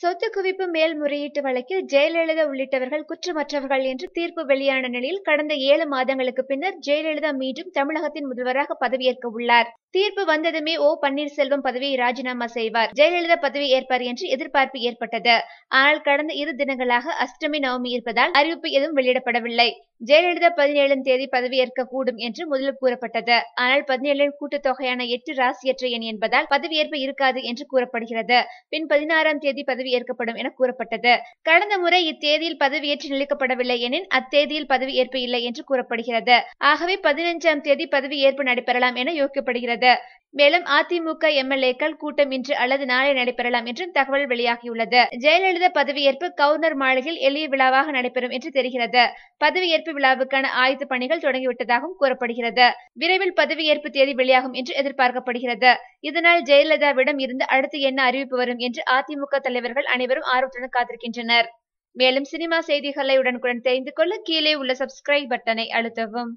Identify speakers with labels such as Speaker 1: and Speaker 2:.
Speaker 1: சொத்து குவிப்பு மேல்முறையீட்டு வழக்கில் ஜெயலலிதா உள்ளிட்டவர்கள் குற்றமற்றவர்கள் என்று தீர்ப்பு வெளியான நிலையில் கடந்த ஏழு மாதங்களுக்கு பின்னர் ஜெயலலிதா மீண்டும் தமிழகத்தின் முதல்வராக பதவியேற்க உள்ளார் தீர்ப்பு வந்ததுமே ஓ பன்னீர்செல்வம் பதவியை ராஜினாமா செய்வார் ஜெயலலிதா பதவி ஏற்பார் என்று எதிர்பார்ப்பு ஏற்பட்டது ஆனால் கடந்த இரு தினங்களாக அஷ்டமி நவமி இருப்பதால் அறிவிப்பு எதுவும் வெளியிடப்படவில்லை ஜெயலலிதா பதினேழாம் தேதி பதவியேற்க கூடும் என்று முதலில் கூறப்பட்டது ஆனால் பதினேழின் கூட்டுத்தொகையான எட்டு ராசியற்ற எண் என்பதால் பதவியேற்பு இருக்காது என்று கூறப்படுகிறது பின் பதினாறாம் தேதி பதவி பதவி ஏற்கப்படும் என கூறப்பட்டது கடந்த முறை இத்தேதியில் பதவியேற்று நிலைக்கப்படவில்லை எனின் அத்தேதியில் பதவி ஏற்பு இல்லை என்று கூறப்படுகிறது ஆகவே பதினைஞ்சாம் தேதி பதவி ஏற்பு நடைபெறலாம் என யோகிக்கப்படுகிறது மேலும் அதிமுக எம்எல்ஏக்கள் கூட்டம் இன்று அல்லது நாளை நடைபெறலாம் என்றும் தகவல் வெளியாகியுள்ளது ஜெயலலிதா பதவியேற்பு கவர்னர் மாளிகையில் எளிய விழாவாக நடைபெறும் என்று தெரிகிறது பதவியேற்பு விழாவுக்கான ஆயுத பணிகள் தொடங்கிவிட்டதாகவும் கூறப்படுகிறது விரைவில் பதவியேற்பு தேதி வெளியாகும் என்று எதிர்பார்க்கப்படுகிறது இதனால் ஜெயலலிதாவிடம் இருந்து அடுத்து என்ன அறிவிப்பு வரும் என்று அதிமுக தலைவர்கள் அனைவரும் ஆர்வத்துடன் காத்திருக்கின்றனர் மேலும் சினிமா செய்திகளை உடனுக்குடன் தெரிந்து கொள்ள கீழே உள்ள சப்ஸ்கிரைப் பட்டனை அழுத்தவும்